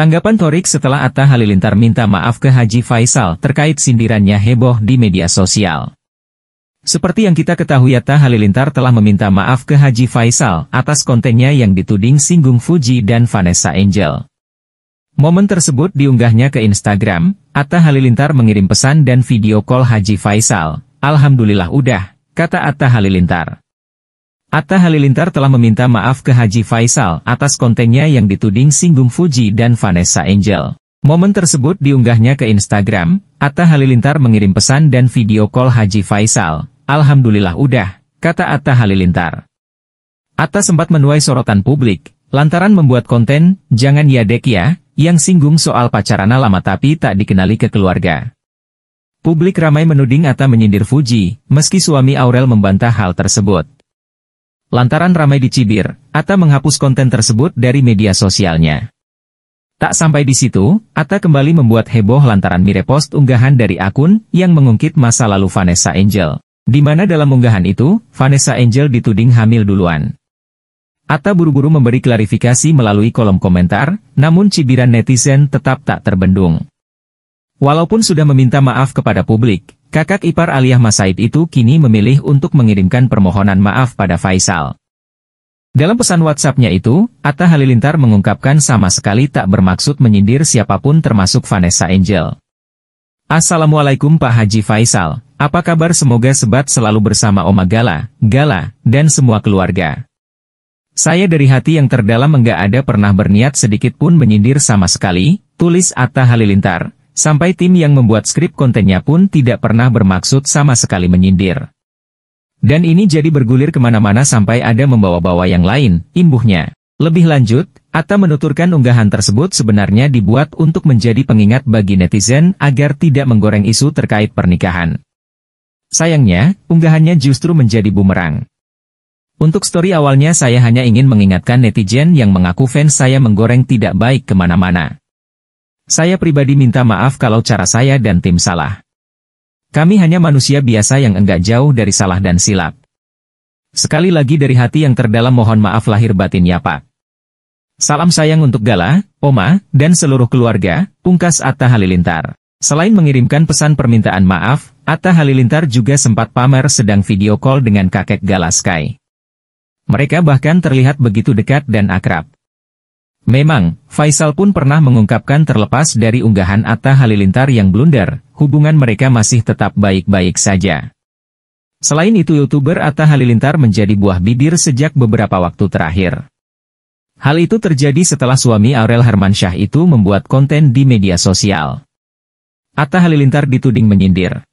Tanggapan Torik setelah Atta Halilintar minta maaf ke Haji Faisal terkait sindirannya heboh di media sosial. Seperti yang kita ketahui Atta Halilintar telah meminta maaf ke Haji Faisal atas kontennya yang dituding singgung Fuji dan Vanessa Angel. Momen tersebut diunggahnya ke Instagram, Atta Halilintar mengirim pesan dan video call Haji Faisal. Alhamdulillah udah, kata Atta Halilintar. Atta Halilintar telah meminta maaf ke Haji Faisal atas kontennya yang dituding singgung Fuji dan Vanessa Angel. Momen tersebut diunggahnya ke Instagram, Atta Halilintar mengirim pesan dan video call Haji Faisal. Alhamdulillah udah, kata Atta Halilintar. Atta sempat menuai sorotan publik, lantaran membuat konten, jangan ya dek ya, yang singgung soal pacarana lama tapi tak dikenali ke keluarga. Publik ramai menuding Atta menyindir Fuji, meski suami Aurel membantah hal tersebut. Lantaran ramai dicibir, Atta menghapus konten tersebut dari media sosialnya. Tak sampai di situ, Atta kembali membuat heboh lantaran merepost unggahan dari akun yang mengungkit masa lalu Vanessa Angel. Di mana dalam unggahan itu, Vanessa Angel dituding hamil duluan. Atta buru-buru memberi klarifikasi melalui kolom komentar, namun cibiran netizen tetap tak terbendung. Walaupun sudah meminta maaf kepada publik, Kakak ipar Aliyah Masaid itu kini memilih untuk mengirimkan permohonan maaf pada Faisal. Dalam pesan WhatsAppnya itu, Atta Halilintar mengungkapkan sama sekali tak bermaksud menyindir siapapun termasuk Vanessa Angel. Assalamualaikum Pak Haji Faisal, apa kabar semoga sebat selalu bersama Oma Gala, Gala, dan semua keluarga. Saya dari hati yang terdalam enggak ada pernah berniat sedikit pun menyindir sama sekali, tulis Atta Halilintar, Sampai tim yang membuat skrip kontennya pun tidak pernah bermaksud sama sekali menyindir. Dan ini jadi bergulir kemana-mana sampai ada membawa-bawa yang lain, imbuhnya. Lebih lanjut, Atta menuturkan unggahan tersebut sebenarnya dibuat untuk menjadi pengingat bagi netizen agar tidak menggoreng isu terkait pernikahan. Sayangnya, unggahannya justru menjadi bumerang. Untuk story awalnya saya hanya ingin mengingatkan netizen yang mengaku fans saya menggoreng tidak baik kemana-mana. Saya pribadi minta maaf kalau cara saya dan tim salah. Kami hanya manusia biasa yang enggak jauh dari salah dan silap. Sekali lagi dari hati yang terdalam mohon maaf lahir batin ya Pak. Salam sayang untuk Gala, Oma, dan seluruh keluarga, pungkas Atta Halilintar. Selain mengirimkan pesan permintaan maaf, Atta Halilintar juga sempat pamer sedang video call dengan kakek Gala Sky. Mereka bahkan terlihat begitu dekat dan akrab. Memang, Faisal pun pernah mengungkapkan terlepas dari unggahan Atta Halilintar yang blunder, hubungan mereka masih tetap baik-baik saja. Selain itu YouTuber Atta Halilintar menjadi buah bibir sejak beberapa waktu terakhir. Hal itu terjadi setelah suami Aurel Hermansyah itu membuat konten di media sosial. Atta Halilintar dituding menyindir.